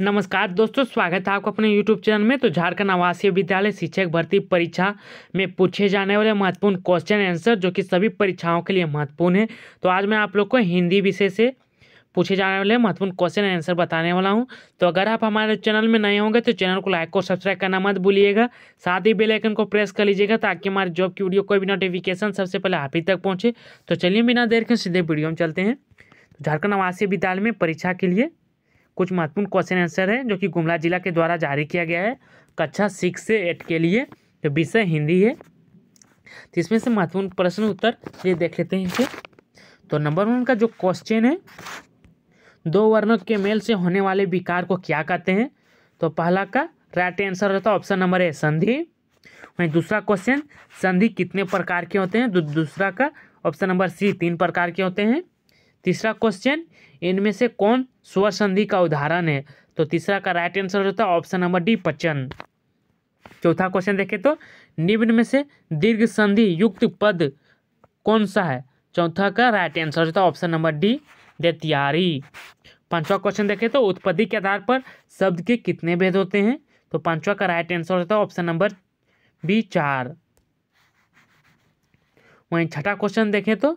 नमस्कार दोस्तों स्वागत है आपको अपने यूट्यूब चैनल में तो झारखंड आवासीय विद्यालय शिक्षक भर्ती परीक्षा में पूछे जाने वाले महत्वपूर्ण क्वेश्चन आंसर जो कि सभी परीक्षाओं के लिए महत्वपूर्ण है तो आज मैं आप लोग को हिंदी विषय से पूछे जाने वाले महत्वपूर्ण क्वेश्चन आंसर बताने वाला हूँ तो अगर आप हमारे चैनल में नए होंगे तो चैनल को लाइक और सब्सक्राइब करना मत भूलिएगा साथ ही बेलाइकन को प्रेस कर लीजिएगा ताकि हमारे जॉब की वीडियो कोई भी नोटिफिकेशन सबसे पहले आप ही तक पहुँचे तो चलिए बिना देर के सीधे वीडियो में चलते हैं तो झारखंड आवासीय विद्यालय में परीक्षा के लिए कुछ महत्वपूर्ण क्वेश्चन आंसर है जो कि गुमला जिला के द्वारा जारी किया गया है कक्षा सिक्स से एट के लिए जो विषय हिंदी है तो इसमें से महत्वपूर्ण प्रश्न उत्तर ये देख लेते हैं इसे तो नंबर वन का जो क्वेश्चन है दो वर्णों के मेल से होने वाले विकार को क्या कहते हैं तो पहला का राइट आंसर होता है ऑप्शन नंबर ए संधि वहीं दूसरा क्वेश्चन संधि कितने प्रकार के होते हैं तो दूसरा का ऑप्शन नंबर सी तीन प्रकार के होते हैं तीसरा क्वेश्चन इनमें से कौन स्वर संधि का उदाहरण है तो तीसरा का राइट आंसर होता है ऑप्शन नंबर डी पचन चौथा क्वेश्चन देखें तो निम्न में से दीर्घ संधि युक्त पद कौन सा है चौथा का राइट आंसर होता है ऑप्शन नंबर डी देतियारी पांचवा क्वेश्चन देखें तो उत्पत्ति के आधार पर शब्द के कितने भेद होते हैं तो पांचवा का राइट आंसर होता है ऑप्शन नंबर बी चार वहीं छठा क्वेश्चन देखें तो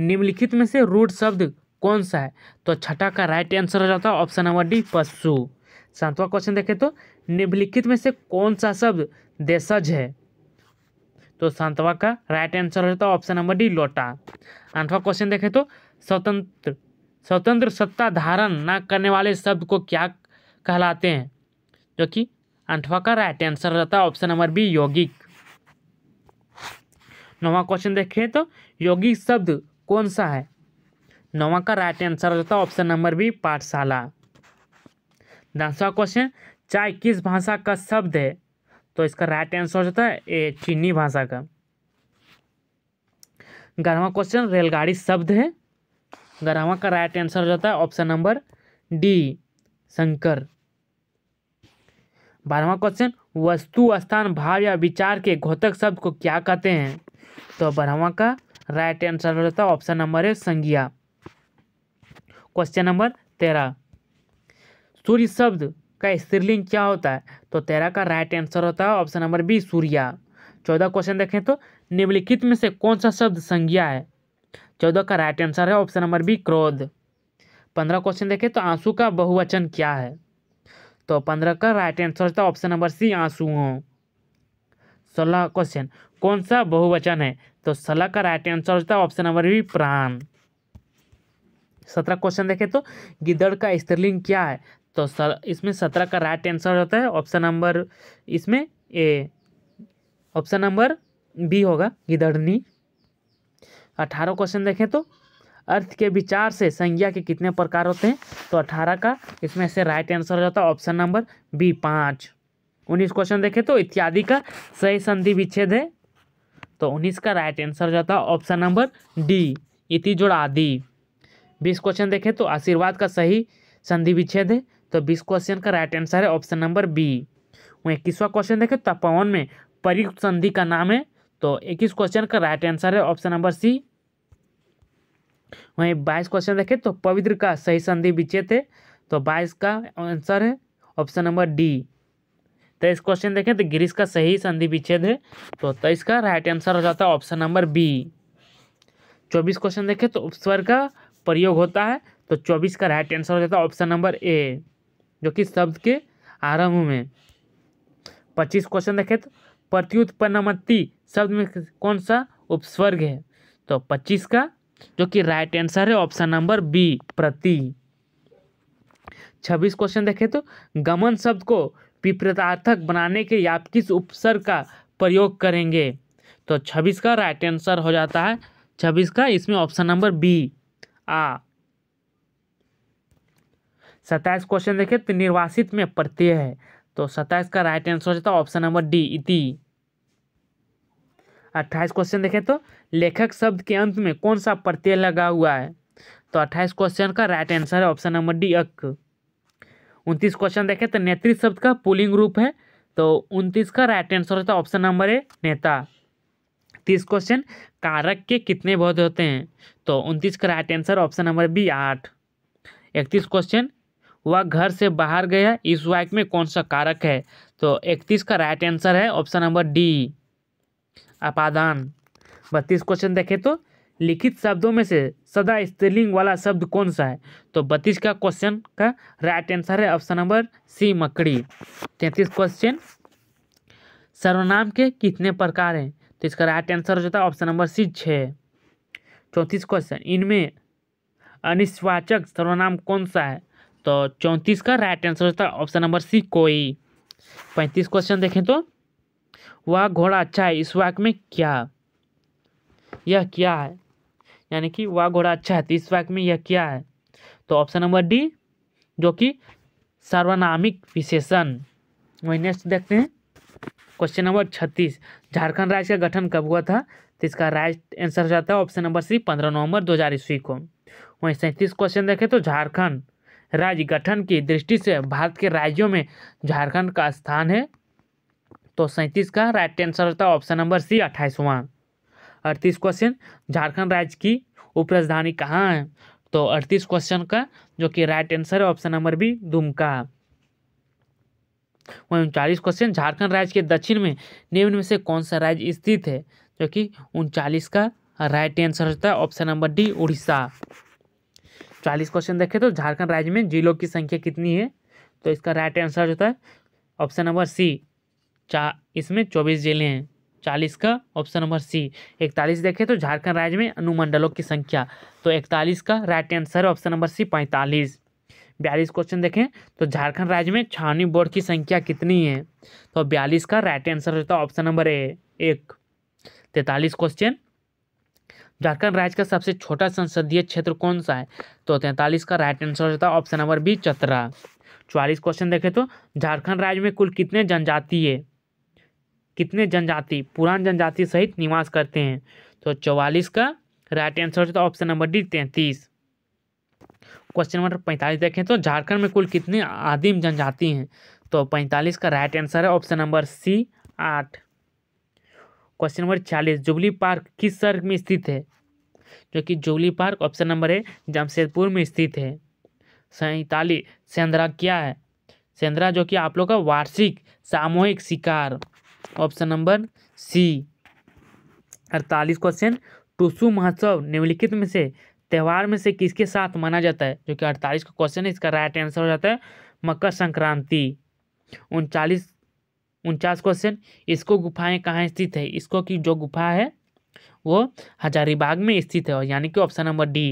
निम्नलिखित में से रूट शब्द कौन सा है तो छठा का राइट आंसर हो जाता है ऑप्शन नंबर डी पशु सातवा क्वेश्चन देखें तो निम्नलिखित में से कौन सा शब्द देशज है तो सातवा का राइट आंसर हो जाता है ऑप्शन नंबर डी लोटा आठवा क्वेश्चन देखें तो स्वतंत्र स्वतंत्र सत्ता धारण ना करने वाले शब्द को क्या कहलाते हैं जो कि आठवा का राइट आंसर हो जाता है ऑप्शन नंबर बी यौगिक नौवा क्वेश्चन देखें तो यौगिक शब्द कौन सा है नवा का राइट आंसर हो जाता है ऑप्शन नंबर बी पाठशाला दसवा क्वेश्चन चाय किस भाषा का शब्द है तो इसका राइट आंसर हो जाता है ए चीनी भाषा का ग्यारहवा क्वेश्चन रेलगाड़ी शब्द है ग्यारहवा का राइट आंसर हो जाता है ऑप्शन नंबर डी शंकर बारहवा क्वेश्चन वस्तु स्थान भाव या विचार के घोतक शब्द को क्या कहते हैं तो बारहवा का राइट आंसर हो जाता है ऑप्शन नंबर है संज्ञा क्वेश्चन नंबर तेरह सूर्य शब्द का स्त्रीलिंग क्या होता है तो तेरह का राइट आंसर होता है ऑप्शन नंबर बी सूर्या चौदह क्वेश्चन देखें तो निम्नलिखित में से कौन सा शब्द संज्ञा है चौदह का राइट आंसर है ऑप्शन नंबर बी क्रोध पंद्रह क्वेश्चन देखें तो आंसू का बहुवचन क्या है तो पंद्रह का राइट आंसर होता है ऑप्शन नंबर सी आंसू हों सोलह क्वेश्चन कौन सा बहुवचन है तो सलाह का राइट आंसर होता है ऑप्शन नंबर बी प्राण सत्रह क्वेश्चन देखें तो गिदड़ का स्त्रीलिंग क्या है तो सर इसमें सत्रह का राइट आंसर होता है ऑप्शन नंबर इसमें ए ऑप्शन नंबर बी होगा गिदड़नी अठारह क्वेश्चन देखें तो अर्थ के विचार से संज्ञा के कितने प्रकार होते हैं तो अठारह का इसमें से राइट आंसर हो जाता है ऑप्शन नंबर बी पाँच उन्नीस क्वेश्चन देखे तो इत्यादि का सही संधि विच्छेद है तो उन्नीस का राइट आंसर हो जाता है ऑप्शन नंबर डी इति जोड़ादि बीस क्वेश्चन देखे तो आशीर्वाद का सही संधि विच्छेद है तो बीस क्वेश्चन का राइट आंसर है ऑप्शन नंबर बी वहीं इक्कीसवा क्वेश्चन देखें तपोवन तो में परियुक्त संधि का नाम है तो इक्कीस क्वेश्चन का राइट आंसर है ऑप्शन नंबर सी वहीं बाईस क्वेश्चन देखें तो पवित्र का सही संधि विच्छेद है तो बाईस का आंसर है ऑप्शन नंबर डी तेईस तो क्वेश्चन देखें तो ग्रीस का सही संधि विच्छेद है तो तेईस का राइट आंसर हो जाता है ऑप्शन नंबर बी चौबीस क्वेश्चन देखें तो उपस्वर का प्रयोग होता है तो चौबीस का राइट आंसर हो जाता है ऑप्शन नंबर ए जो कि शब्द के आरंभ में पच्चीस क्वेश्चन देखें तो प्रत्युत्पन्नमति शब्द में कौन सा उपस्वर्ग है तो पच्चीस का जो कि राइट आंसर है ऑप्शन नंबर बी प्रति छब्बीस क्वेश्चन देखें तो गमन शब्द को विपरीतार्थक बनाने के लिए आप किस उपसर्ग का प्रयोग करेंगे तो छब्बीस का राइट आंसर हो जाता है छब्बीस का इसमें ऑप्शन नंबर बी आ सत्ताईस क्वेश्चन देखें तो निर्वासित में प्रत्यय है तो सत्ताईस का राइट आंसर हो जाता है ऑप्शन नंबर डी इति अट्ठाईस क्वेश्चन देखें तो लेखक शब्द के अंत में कौन सा प्रत्यय लगा हुआ है तो अट्ठाईस क्वेश्चन का राइट आंसर है ऑप्शन नंबर डी अक उनतीस क्वेश्चन देखें तो नेतृत्व शब्द का पुलिंग रूप है तो उनतीस का राइट आंसर होता है ऑप्शन नंबर ए नेता तीस क्वेश्चन कारक के कितने बौद्ध होते हैं तो उनतीस का right answer option number B आठ इकतीस क्वेश्चन वह घर से बाहर गया इस वाइक में कौन सा कारक है तो इकतीस का राइट आंसर है ऑप्शन नंबर डी अपादान बत्तीस क्वेश्चन देखें तो लिखित शब्दों में से सदा स्त्रीलिंग वाला शब्द कौन सा है तो बत्तीस का क्वेश्चन का राइट आंसर है ऑप्शन नंबर सी मकड़ी तैंतीस क्वेश्चन सर्वनाम के कितने प्रकार हैं तो इसका राइट आंसर हो जाता है ऑप्शन नंबर सी छः चौंतीस क्वेश्चन इनमें अनिश्वाचक सर्वनाम कौन सा है तो चौंतीस का राइट आंसर होता है ऑप्शन नंबर सी कोई पैंतीस क्वेश्चन देखें तो वह घोड़ा अच्छा है इस वाक में क्या यह क्या है यानी कि वह घोड़ा अच्छा है तो इस वाक्य में यह क्या है तो ऑप्शन नंबर डी जो कि सार्वनामिक विशेषण वही नेक्स्ट देखते हैं क्वेश्चन नंबर छत्तीस झारखंड राज्य का गठन कब हुआ था तो इसका राइट आंसर हो जाता है ऑप्शन नंबर सी पंद्रह नवंबर दो हज़ार ईस्वी को वहीं सैंतीस क्वेश्चन देखें तो झारखंड राज्य गठन की दृष्टि से भारत के राज्यों में झारखंड का स्थान है तो सैंतीस का राइट आंसर होता है ऑप्शन नंबर सी अट्ठाईसवां अड़तीस क्वेश्चन झारखंड राज्य की उप राजधानी कहाँ है तो अड़तीस क्वेश्चन का जो कि राइट आंसर है ऑप्शन नंबर बी दुमका वही उनचालीस क्वेश्चन झारखंड राज्य के दक्षिण में निम्न में से कौन सा राज्य स्थित है जो कि उनचालीस का राइट आंसर होता है ऑप्शन नंबर डी उड़ीसा चालीस क्वेश्चन देखें तो झारखंड राज्य में जिलों की संख्या कितनी है तो इसका राइट आंसर होता है ऑप्शन नंबर सी चा इसमें चौबीस जिले हैं चालीस का ऑप्शन नंबर सी इकतालीस देखें तो झारखंड राज्य में अनुमंडलों की संख्या तो इकतालीस का right answer option number C पैंतालीस बयालीस क्वेश्चन देखें तो झारखंड राज्य में छावनी बोर्ड की संख्या कितनी है तो बयालीस का राइट आंसर होता है ऑप्शन नंबर ए एक तैतालीस क्वेश्चन झारखंड राज्य का सबसे छोटा संसदीय क्षेत्र कौन सा है तो तैंतालीस का राइट आंसर होता है ऑप्शन नंबर बी चतरा चौवालीस क्वेश्चन देखें तो झारखंड राज्य में कुल कितने जनजातीय कितने जनजाति पुरान जनजाति सहित निवास करते हैं तो चौवालीस का राइट आंसर होता है ऑप्शन तो नंबर डी तैंतीस क्वेश्चन नंबर पैंतालीस देखें तो झारखंड में कुल कितने आदिम जनजाति हैं तो पैंतालीस का राइट आंसर है ऑप्शन नंबर सी आठ क्वेश्चन नंबर चालीस जुबली पार्क किस शहर में स्थित है जो कि Jubilee Park option number A Jamshedpur में स्थित है सैतालीस सेंद्रा क्या है सेंद्रा जो कि आप लोग का वार्षिक सामूहिक शिकार ऑप्शन नंबर सी अड़तालीस क्वेश्चन टुसु महोत्सव निम्नलिखित में से त्यौहार में से किसके साथ माना जाता है जो कि अड़तालीस का क्वेश्चन है इसका राइट आंसर हो जाता है मकर संक्रांति उनचालीस उनचास क्वेश्चन इसको गुफाएं कहाँ स्थित है इसको की जो गुफा है वो हजारीबाग में स्थित है यानी कि ऑप्शन नंबर डी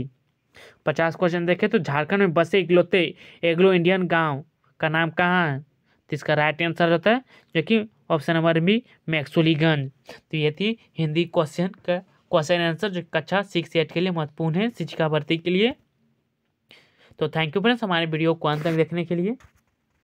पचास क्वेश्चन देखें तो झारखंड में बसे इकलौते एग्लो इंडियन गांव का नाम कहाँ है तो इसका राइट आंसर होता है जो कि ऑप्शन नंबर बी मैक्सोलीगंज तो ये थी हिंदी क्वेश्चन का क्वेश्चन आंसर जो कक्षा सिक्स एट के लिए महत्वपूर्ण है शिक्षिका भर्ती के लिए तो थैंक यू फ्रेंड्स हमारे वीडियो को अंत तक देखने के लिए